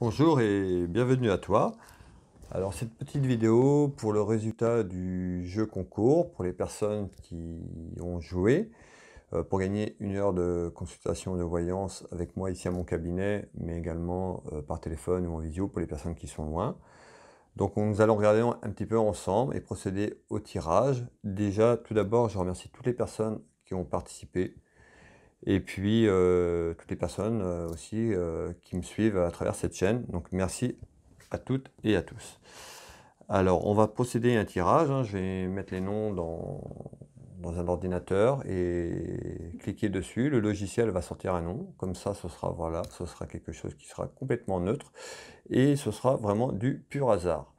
Bonjour et bienvenue à toi. Alors cette petite vidéo pour le résultat du jeu concours pour les personnes qui ont joué euh, pour gagner une heure de consultation de voyance avec moi ici à mon cabinet mais également euh, par téléphone ou en visio pour les personnes qui sont loin. Donc nous allons regarder un petit peu ensemble et procéder au tirage. Déjà tout d'abord je remercie toutes les personnes qui ont participé et puis euh, toutes les personnes euh, aussi euh, qui me suivent à travers cette chaîne. Donc merci à toutes et à tous. Alors on va procéder à un tirage, hein. je vais mettre les noms dans, un ordinateur et cliquer dessus, le logiciel va sortir un nom, comme ça ce sera, voilà, ce sera quelque chose qui sera complètement neutre et ce sera vraiment du pur hasard.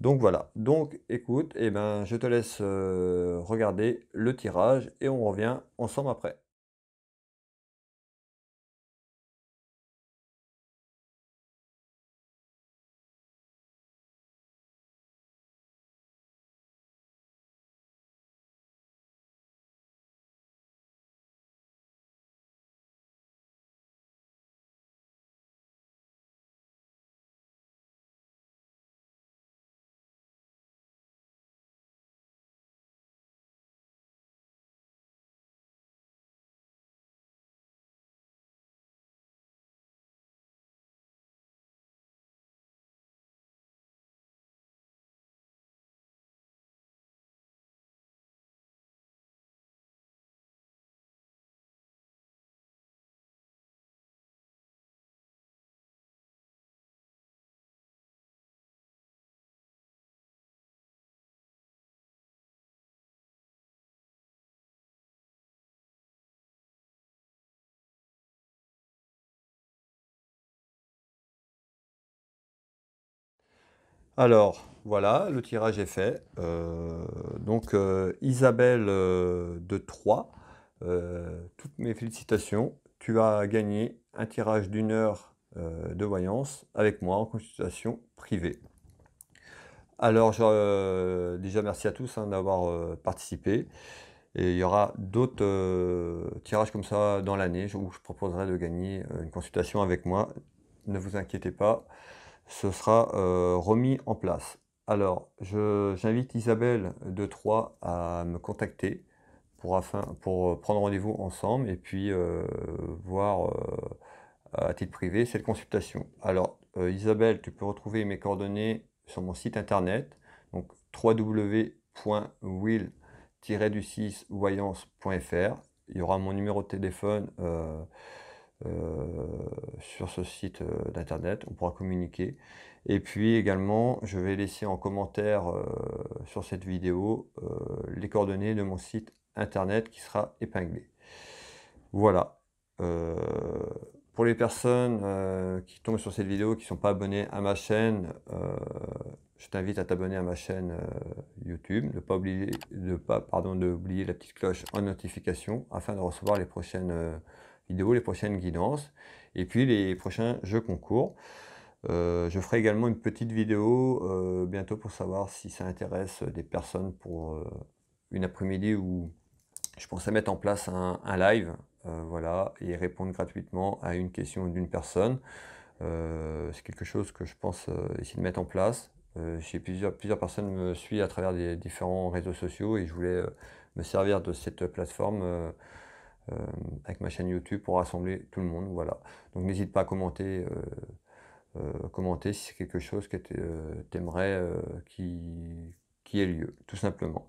Donc voilà, donc écoute, eh ben, je te laisse regarder le tirage et on revient ensemble après. Alors, voilà, le tirage est fait. Euh, donc, euh, Isabelle euh, de Troyes, toutes mes félicitations. Tu as gagné un tirage d'une heure de voyance avec moi en consultation privée. Alors, déjà, merci à tous hein, d'avoir participé. Et il y aura d'autres tirages comme ça dans l'année où je proposerai de gagner une consultation avec moi. Ne vous inquiétez pas ce sera euh, remis en place. Alors, j'invite Isabelle de Troyes à me contacter pour, afin, pour euh, prendre rendez-vous ensemble et puis euh, voir à titre privé cette consultation. Alors, Isabelle, tu peux retrouver mes coordonnées sur mon site internet, donc www.will du 6 voyance.fr. Il y aura mon numéro de téléphone euh, sur ce site euh, d'internet, on pourra communiquer. Et puis également, je vais laisser en commentaire euh, sur cette vidéo les coordonnées de mon site internet qui sera épinglé. Voilà. pour les personnes qui tombent sur cette vidéo, qui ne sont pas abonnées à ma chaîne, je t'invite à t'abonner à ma chaîne YouTube, ne pas oublier de pas pardon de oublier la petite cloche en notification afin de recevoir les prochaines les prochaines guidances et puis les prochains jeux concours. Euh, je ferai également une petite vidéo euh, bientôt pour savoir si ça intéresse des personnes pour euh, une après-midi où je pensais mettre en place un, live voilà, et répondre gratuitement à une question d'une personne. C'est quelque chose que je pense essayer de mettre en place. plusieurs, plusieurs personnes me suivent à travers des différents réseaux sociaux et je voulais me servir de cette plateforme euh, avec ma chaîne YouTube pour rassembler tout le monde. Voilà. Donc n'hésite pas à commenter, euh, euh, commenter si c'est quelque chose que t'aimerais qui, qui ait lieu, tout simplement.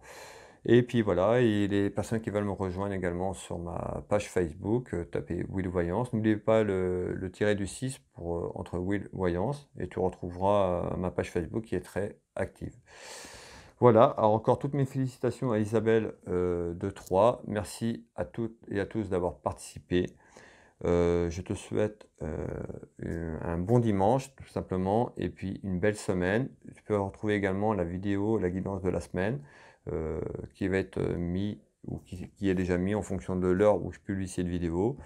Et puis voilà, et les personnes qui veulent me rejoindre également sur ma page Facebook, tapez Will Voyance. N'oubliez pas le, tirer tiret du 6 pour, entre Will Voyance et tu retrouveras ma page Facebook qui est très active. Voilà, alors encore toutes mes félicitations à Isabelle euh, de Troyes. Merci à toutes et à tous d'avoir participé. Euh, je te souhaite euh, un bon dimanche, tout simplement, et puis une belle semaine. Tu peux retrouver également la vidéo, la guidance de la semaine, qui va être mise ou qui, qui, est déjà mise en fonction de l'heure où je publie cette vidéo.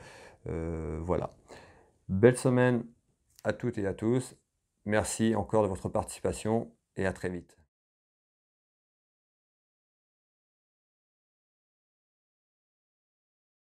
voilà. Belle semaine à toutes et à tous. Merci encore de votre participation et à très vite.